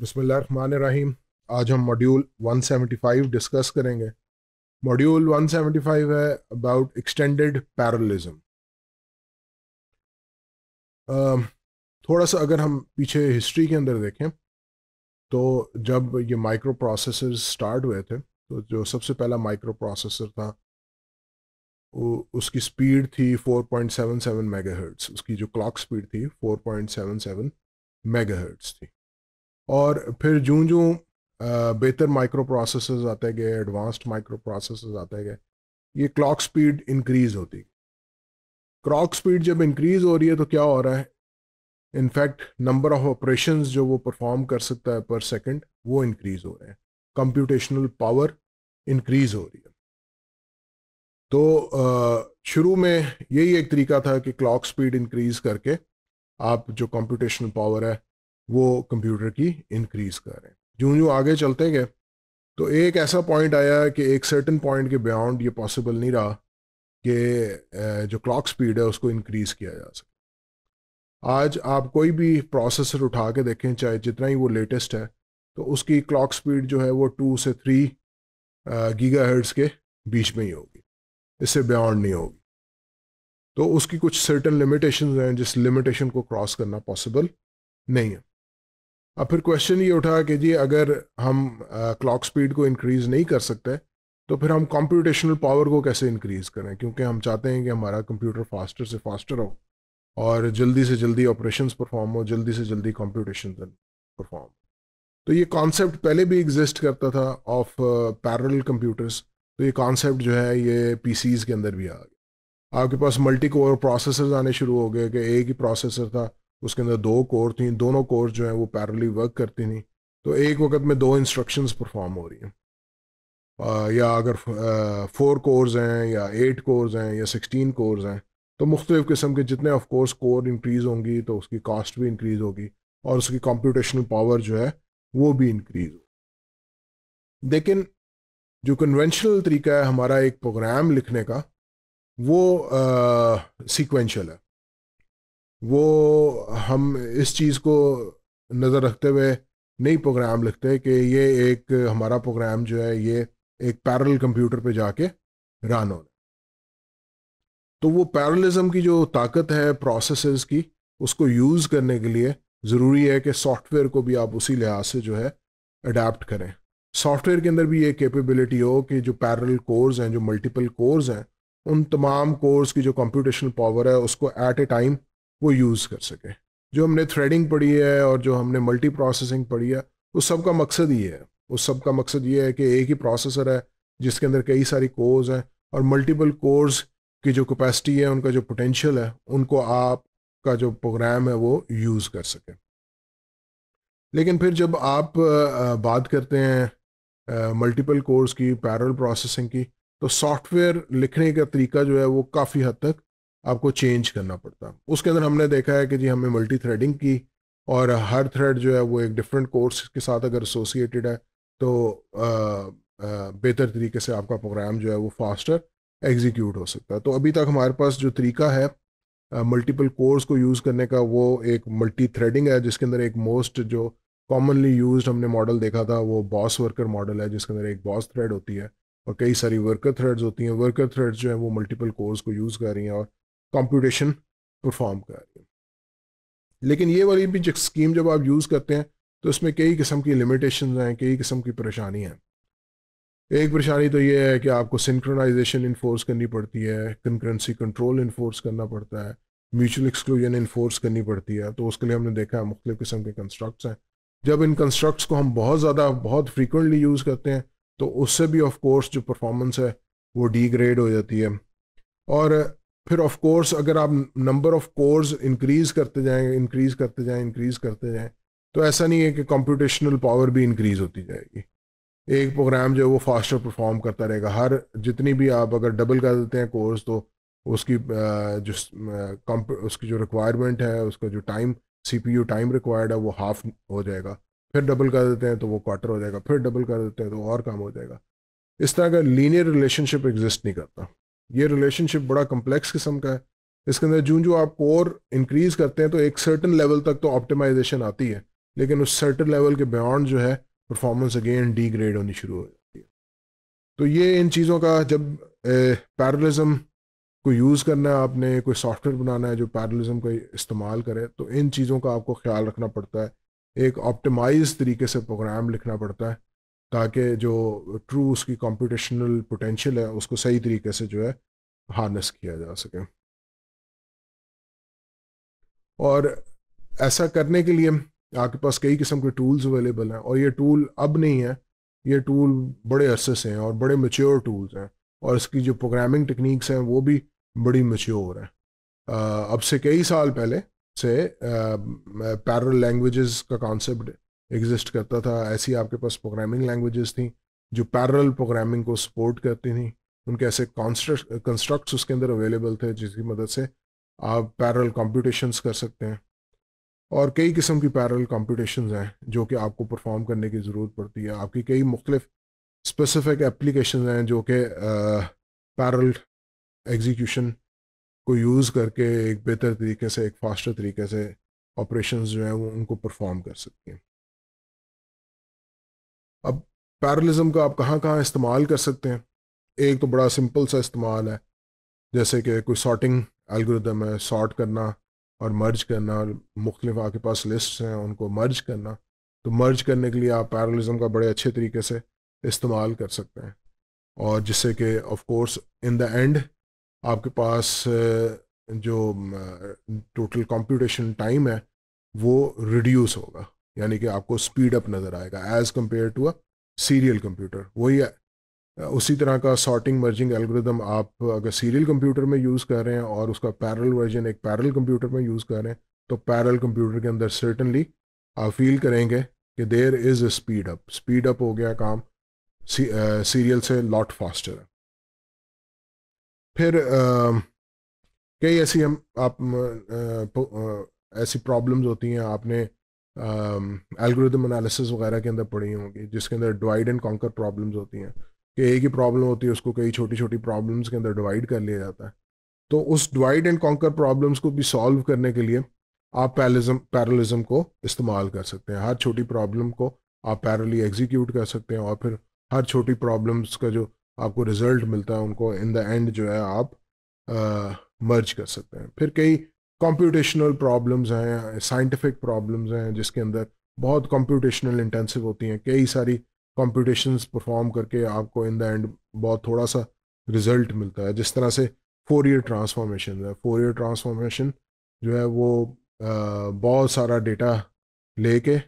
रहीम आज हम module 175 discuss करेंगे मॉड्यूल 175 है अबाउट एक्सटेंडेड पैरलिज्म थोड़ा सा अगर हम पीछे हिस्ट्री के अंदर देखें तो जब ये माइक्रो प्रोसेसर स्टार्ट हुए थे तो जो सबसे पहला माइक्रो प्रोसेसर था वो उसकी स्पीड थी 4.77 मेगाहर्ट्ज़ उसकी जो क्लॉक स्पीड थी 4.77 मेगाहर्ट्ज़ थी और फिर जू जूँ बेहतर माइक्रो प्रोसेस आते गए एडवांस्ड माइक्रो प्रोसेस आते गए ये क्लॉक स्पीड इंक्रीज़ होती क्लॉक स्पीड जब इंक्रीज़ हो रही है तो क्या हो रहा है इनफैक्ट नंबर ऑफ ऑपरेशन जो वो परफॉर्म कर सकता है पर सेकेंड वो इंक्रीज़ हो रहे हैं कंप्यूटेशनल पावर इंक्रीज़ हो रही है तो शुरू में यही एक तरीका था कि क्लॉक स्पीड इंक्रीज़ करके आप जो कंप्यूटेशनल पावर है वो कंप्यूटर की इंक्रीज कर रहे हैं जूँ जो आगे चलते गए तो एक ऐसा पॉइंट आया कि एक सर्टन पॉइंट के बियॉन्ड ये पॉसिबल नहीं रहा कि जो क्लॉक स्पीड है उसको इंक्रीज़ किया जा सके आज आप कोई भी प्रोसेसर उठा के देखें चाहे जितना ही वो लेटेस्ट है तो उसकी क्लॉक स्पीड जो है वो टू से थ्री गीगा हर्ट्स के बीच में ही होगी इससे बियॉन्ड नहीं होगी तो उसकी कुछ सर्टन लिमिटेशन हैं जिस लिमिटेशन को क्रॉस करना पॉसिबल नहीं है अब फिर क्वेश्चन ये उठा कि जी अगर हम क्लॉक स्पीड को इंक्रीज़ नहीं कर सकते तो फिर हम कंप्यूटेशनल पावर को कैसे इंक्रीज़ करें क्योंकि हम चाहते हैं कि हमारा कंप्यूटर फास्टर से फास्टर हो और जल्दी से जल्दी ऑपरेशंस परफॉर्म हो जल्दी से जल्दी कंप्यूटेशन परफॉर्म तो ये कॉन्सेप्ट पहले भी एग्जिस्ट करता था ऑफ पैरल कंप्यूटर्स तो ये कॉन्सेप्ट जो है ये पी के अंदर भी आ गया आपके पास मल्टी कोर प्रोसेसर आने शुरू हो गए कि एक ही प्रोसेसर था उसके अंदर दो कोर थी दोनों कोर जो हैं वो पैरली वर्क करती थी तो एक वक्त में दो इंस्ट्रक्शंस परफॉर्म हो रही हैं या अगर फोर कोर्स हैं या एट कोर्स हैं या सिक्सटीन कोर्स हैं तो मुख्तलिफ़ किस्म के जितने ऑफ कोर्स कोर इंक्रीज़ होंगी तो उसकी कॉस्ट भी इंक्रीज़ होगी और उसकी कंप्यूटेशनल पावर जो है वो भी इंक्रीज़ होगी लेकिन जो कन्वेंशनल तरीका है हमारा एक प्रोग्राम लिखने का वो सिक्वेंशल है वो हम इस चीज़ को नज़र रखते हुए नई प्रोग्राम लिखते हैं कि ये एक हमारा प्रोग्राम जो है ये एक पैरल कंप्यूटर पे जाके रन हो तो वो पैरलिज्म की जो ताकत है प्रोसेसेस की उसको यूज़ करने के लिए ज़रूरी है कि सॉफ्टवेयर को भी आप उसी लिहाज से जो है अडाप्ट करें सॉफ्टवेयर के अंदर भी ये कैपेबिलिटी हो कि जो पैरल कोर्स हैं जो मल्टीपल कोर्स हैं उन तमाम कोर्स की जो कंप्यूटेशनल पावर है उसको एट ए टाइम वो यूज़ कर सके जो हमने थ्रेडिंग पढ़ी है और जो हमने मल्टी प्रोसेसिंग पढ़ी है उस सब का मकसद ये है उस सब का मकसद ये है कि एक ही प्रोसेसर है जिसके अंदर कई सारी कोर्स हैं और मल्टीपल कोर्स की जो कैपेसिटी है उनका जो पोटेंशियल है उनको आपका जो प्रोग्राम है वो यूज़ कर सके लेकिन फिर जब आप बात करते हैं मल्टीपल कोर्स की पैरल प्रोसेसिंग की तो सॉफ्टवेयर लिखने का तरीका जो है वो काफ़ी हद तक आपको चेंज करना पड़ता है उसके अंदर हमने देखा है कि जी हमें मल्टी थ्रेडिंग की और हर थ्रेड जो है वो एक डिफरेंट कोर्स के साथ अगर एसोसिएटेड है तो बेहतर तरीके से आपका प्रोग्राम जो है वो फास्टर एग्जीक्यूट हो सकता है तो अभी तक हमारे पास जो तरीका है मल्टीपल कोर्स को यूज़ करने का वो एक मल्टी थ्रेडिंग है जिसके अंदर एक मोस्ट जो कॉमनली यूज हमने मॉडल देखा था वो बॉस वर्कर मॉडल है जिसके अंदर एक बॉस थ्रेड होती है और कई सारी वर्कर थ्रेड्स होती हैं वर्कर थ्रेड्स जो है वो मल्टीपल कोर्स को यूज़ कर रही हैं और कंप्यूटेशन परफॉर्म कर रही है लेकिन ये वाली भी स्कीम जब आप यूज़ करते हैं तो इसमें कई किस्म की लिमिटेशन हैं कई किस्म की परेशानी हैं एक परेशानी तो ये है कि आपको सिंक्रोनाइजेशन इन्फोर्स करनी पड़ती है कंकरेंसी कंट्रोल इन्फोर्स करना पड़ता है म्यूचुअल एक्सक्लूजन इन्फोर्स करनी पड़ती है तो उसके लिए हमने देखा है मुख्तु किस्म के कंस्ट्रक्ट्स हैं जब इन कंस्ट्रक्ट्स को हम बहुत ज़्यादा बहुत फ्रीकुनली यूज़ करते हैं तो उससे भी ऑफ कोर्स जो परफॉर्मेंस है वो डिग्रेड हो जाती है और फिर ऑफ कोर्स अगर आप नंबर ऑफ कोर्स इंक्रीज करते जाएं इंक्रीज करते जाएं इंक्रीज करते जाएं तो ऐसा नहीं है कि कंप्यूटेशनल पावर भी इंक्रीज होती जाएगी एक प्रोग्राम जो है वो फास्टर परफॉर्म करता रहेगा हर जितनी भी आप अगर डबल कर देते हैं कोर्स तो उसकी जो उसकी जो रिक्वायरमेंट है उसका जो टाइम सीपीयू टाइम रिक्वायर्ड है वो हाफ हो जाएगा फिर डबल कर देते हैं तो वो क्वार्टर हो जाएगा फिर डबल कर देते हैं तो और कम हो जाएगा इस तरह का लीनियर रिलेशनशिप एग्जिस्ट नहीं करता ये रिलेशनशिप बड़ा कम्प्लेक्स किस्म का है इसके अंदर जूं जो आप कोर इंक्रीज़ करते हैं तो एक सर्टन लेवल तक तो ऑप्टिमाइजेशन आती है लेकिन उस सर्टन लेवल के बियॉन्ड जो है परफॉर्मेंस अगेन डीग्रेड होनी शुरू हो जाती है तो ये इन चीज़ों का जब पैरलिज्म को यूज़ करना है आपने कोई सॉफ्टवेयर बनाना है जो पैरलिज्म का इस्तेमाल करे तो इन चीज़ों का आपको ख्याल रखना पड़ता है एक ऑप्टिमाइज तरीके से प्रोग्राम लिखना पड़ता है ताकि जो ट्रू उसकी कॉम्पिटिशनल पोटेंशियल है उसको सही तरीके से जो है हार्नेस किया जा सके और ऐसा करने के लिए आपके पास कई किस्म के टूल्स अवेलेबल हैं और ये टूल अब नहीं है ये टूल बड़े अरसे से हैं और बड़े मच्योर टूल्स हैं और इसकी जो प्रोग्रामिंग टेक्निक्स हैं वो भी बड़ी मच्योर हैं अब से कई साल पहले से पैरल लैंग्वेजेस का कॉन्सेप्ट एग्जिस्ट करता था ऐसी आपके पास प्रोग्रामिंग लैंग्वेजेस थी जो पैरल प्रोग्रामिंग को सपोर्ट करती थी उनके ऐसे कंस्ट्रक्ट्स उसके अंदर अवेलेबल थे जिसकी मदद से आप पैरल कॉम्पिटिशन्स कर सकते हैं और कई किस्म की पैरल कॉम्पिटिशन्स हैं जो कि आपको परफॉर्म करने की ज़रूरत पड़ती है आपकी कई मुख्तफ स्पेसिफिक एप्लीकेशन हैं जो कि पैरल एग्जीक्यूशन को यूज़ करके एक बेहतर तरीके से एक फास्टर तरीके से ऑपरेशंस जो हैं वो उनको परफॉर्म कर सकती हैं अब पैरलिज्म का आप कहाँ कहाँ इस्तेमाल कर सकते हैं एक तो बड़ा सिंपल सा इस्तेमाल है जैसे कि कोई सॉर्टिंग एल्गोरिदम है सॉर्ट करना और मर्ज करना और मुख्तलिफ आपके पास लिस्ट हैं उनको मर्ज करना तो मर्ज करने के लिए आप पैरलिज्म का बड़े अच्छे तरीके से इस्तेमाल कर सकते हैं और जिससे कि of course in the end आपके पास जो टोटल कंप्यूटेशन टाइम है वो रिड्यूस होगा यानी कि आपको स्पीड अप नज़र आएगा as compared to a serial computer वही उसी तरह का सॉर्टिंग मर्जिंग एल्गोरिदम आप अगर सीरियल कंप्यूटर में यूज़ कर रहे हैं और उसका पैरल वर्जन एक पैरल कंप्यूटर में यूज़ कर रहे हैं तो पैरल कंप्यूटर के अंदर सर्टनली आप फील करेंगे कि there is a speed up speed up हो गया काम सीरियल से लॉट फास्टर है फिर कई ऐसी हम आप ऐसी प्रॉब्लम्स होती हैं आपने एल्गोरिदम एनालिसिस वगैरह के अंदर पढ़ी होंगी जिसके अंदर डिवाइड एंड कॉन्कर प्रॉब्लम्स होती हैं कि एक ही प्रॉब्लम होती है उसको कई छोटी छोटी प्रॉब्लम्स के अंदर डिवाइड कर लिया जाता है तो उस डिवाइड एंड कॉन्कर प्रॉब्लम्स को भी सॉल्व करने के लिए आप पैरलिज्म पैरलिज्म को इस्तेमाल कर सकते हैं हर छोटी प्रॉब्लम को आप पैरली एग्जीक्यूट कर सकते हैं और फिर हर छोटी प्रॉब्लम्स का जो आपको रिजल्ट मिलता है उनको इन द एंड जो है आप मर्ज कर सकते हैं फिर कई कंप्यूटेशनल प्रॉब्लम्स हैं साइंटिफिक प्रॉब्लम्स हैं जिसके अंदर बहुत कंप्यूटेशनल इंटेंसिव होती हैं कई सारी कॉम्पिटिशन्स परफॉर्म करके आपको इन द एंड बहुत थोड़ा सा रिजल्ट मिलता है जिस तरह से फोर ईयर ट्रांसफॉर्मेशन है फोर ईयर ट्रांसफॉर्मेशन जो है वो आ, बहुत सारा डेटा लेके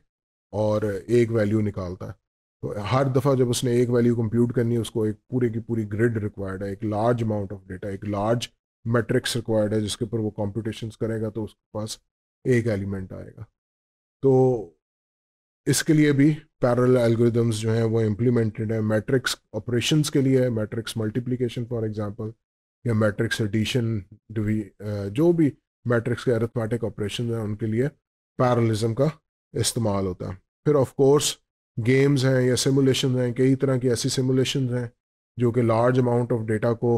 और एक वैल्यू निकालता है तो हर दफ़ा जब उसने एक वैल्यू कंप्यूट करनी है उसको एक पूरे की पूरी ग्रिड रिक्वायर्ड है एक लार्ज अमाउंट ऑफ डेटा एक लार्ज मैट्रिक्स रिक्वायर्ड है जिसके ऊपर वो कॉम्पिटिशन्स करेगा तो उसके पास एक एलिमेंट आएगा तो इसके लिए भी पैरल एल्गोरिदम्स जो हैं वो इम्प्लीमेंटेड है मैट्रिक्स ऑपरेशंस के लिए मैट्रिक्स मल्टीप्लिकेशन फॉर एग्जांपल या मैट्रिक्स एडिशन जो भी मैट्रिक्स के एरथमेटिक ऑपरेशन हैं उनके लिए पैरलिज्म का इस्तेमाल होता है फिर ऑफ कोर्स गेम्स हैं या सिमुलेशन हैं कई तरह की ऐसी सिमुलेशन हैं जो कि लार्ज अमाउंट ऑफ डेटा को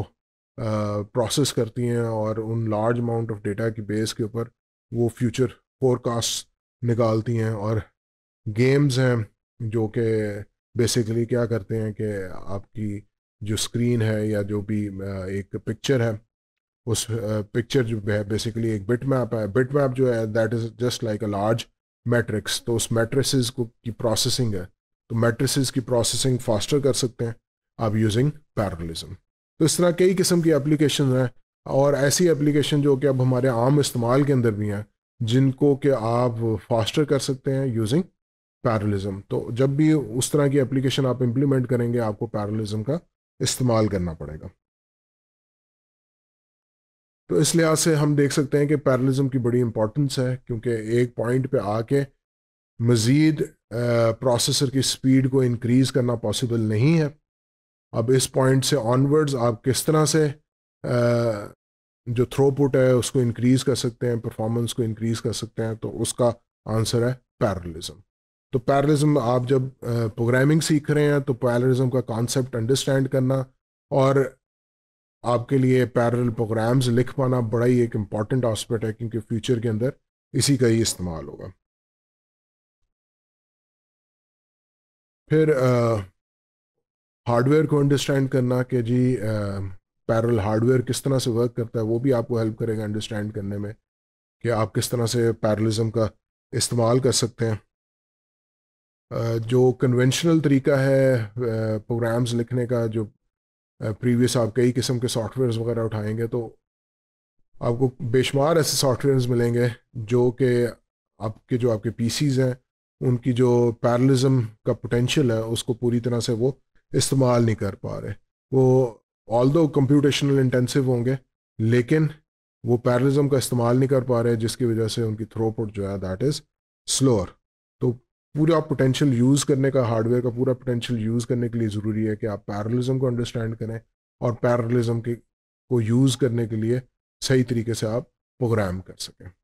प्रोसेस करती हैं और उन लार्ज अमाउंट ऑफ डेटा की बेस के ऊपर वो फ्यूचर फोरकास्ट निकालती हैं और गेम्स हैं जो कि बेसिकली क्या करते हैं कि आपकी जो स्क्रीन है या जो भी एक पिक्चर है उस पिक्चर जो है बेसिकली एक बिट मैप है बिट मैप जो है that is just like a large matrix तो उस मैट्रिस को की प्रोसेसिंग है तो मैट्रिस की प्रोसेसिंग फास्टर कर सकते हैं आप यूजिंग पैरलिज्म तो इस तरह कई किस्म की एप्लीकेशन हैं और ऐसी एप्लीकेशन जो कि अब हमारे आम इस्तेमाल के अंदर भी हैं जिनको कि आप फास्टर कर सकते हैं यूजिंग पैरलिज्म तो जब भी उस तरह की एप्लीकेशन आप इम्प्लीमेंट करेंगे आपको पैरलिज्म का इस्तेमाल करना पड़ेगा तो इस लिहाज से हम देख सकते हैं कि पैरलिज्म की बड़ी इंपॉर्टेंस है क्योंकि एक पॉइंट पे आके मज़ीद प्रोसेसर की स्पीड को इनक्रीज़ करना पॉसिबल नहीं है अब इस पॉइंट से ऑनवर्ड्स आप किस तरह से जो थ्रोपुट है उसको इंक्रीज़ कर सकते हैं परफॉर्मेंस को इंक्रीज़ कर सकते हैं तो उसका आंसर है पैरलिज्म तो पैरलिज्म आप जब प्रोग्रामिंग सीख रहे हैं तो पैरलिज्म का कॉन्सेप्ट अंडरस्टैंड करना और आपके लिए पैरल प्रोग्राम्स लिख पाना बड़ा ही एक इम्पॉर्टेंट आस्पेक्ट है क्योंकि फ्यूचर के अंदर इसी का ही इस्तेमाल होगा फिर आ, हार्डवेयर को अंडरस्टैंड करना कि जी पैरल हार्डवेयर किस तरह से वर्क करता है वो भी आपको हेल्प करेगा अंडरस्टैंड करने में कि आप किस तरह से पैरलिज्म का इस्तेमाल कर सकते हैं जो कन्वेंशनल तरीका है प्रोग्राम्स लिखने का जो प्रीवियस आप कई किस्म के सॉफ्टवेयर्स वगैरह उठाएंगे तो आपको बेशुमार ऐसे सॉफ्टवेयर्स मिलेंगे जो कि आपके जो आपके पीसीज हैं उनकी जो पैरलिज्म का पोटेंशियल है उसको पूरी तरह से वो इस्तेमाल नहीं कर पा रहे वो ऑल दो कंप्यूटेशनल इंटेंसिव होंगे लेकिन वो पैरलिज्म का इस्तेमाल नहीं कर पा रहे जिसकी वजह से उनकी थ्रोपुट जो है दैट इज़ स्लोअर तो पूरा पोटेंशियल यूज़ करने का हार्डवेयर का पूरा पोटेंशियल यूज़ करने के लिए ज़रूरी है कि आप पैरलिज्म को अंडरस्टैंड करें और पैरलिज्म के को यूज़ करने के लिए सही तरीके से आप प्रोग्राम कर सकें